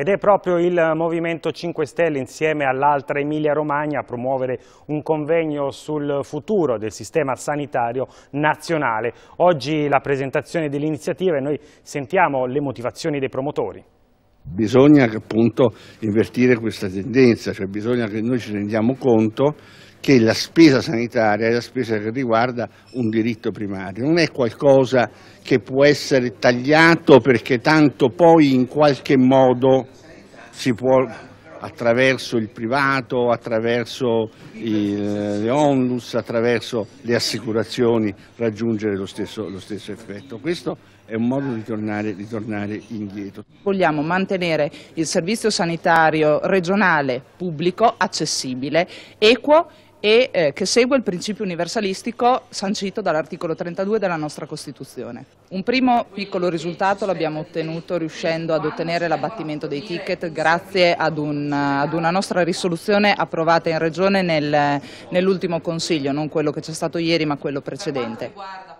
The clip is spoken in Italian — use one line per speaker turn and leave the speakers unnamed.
Ed è proprio il Movimento 5 Stelle insieme all'altra Emilia Romagna a promuovere un convegno sul futuro del sistema sanitario nazionale. Oggi la presentazione dell'iniziativa e noi sentiamo le motivazioni dei promotori.
Bisogna appunto invertire questa tendenza, cioè bisogna che noi ci rendiamo conto che la spesa sanitaria è la spesa che riguarda un diritto primario, non è qualcosa che può essere tagliato perché tanto poi in qualche modo si può attraverso il privato, attraverso il, le onlus, attraverso le assicurazioni raggiungere lo stesso, lo stesso effetto. Questo è un modo di tornare, di tornare, indietro.
Vogliamo mantenere il servizio sanitario regionale pubblico accessibile, equo e eh, che segue il principio universalistico sancito dall'articolo 32 della nostra Costituzione. Un primo piccolo risultato l'abbiamo ottenuto riuscendo ad ottenere l'abbattimento dei ticket grazie ad, un, ad, una nostra risoluzione approvata in Regione nel, nell'ultimo Consiglio, non quello che c'è stato ieri ma quello precedente.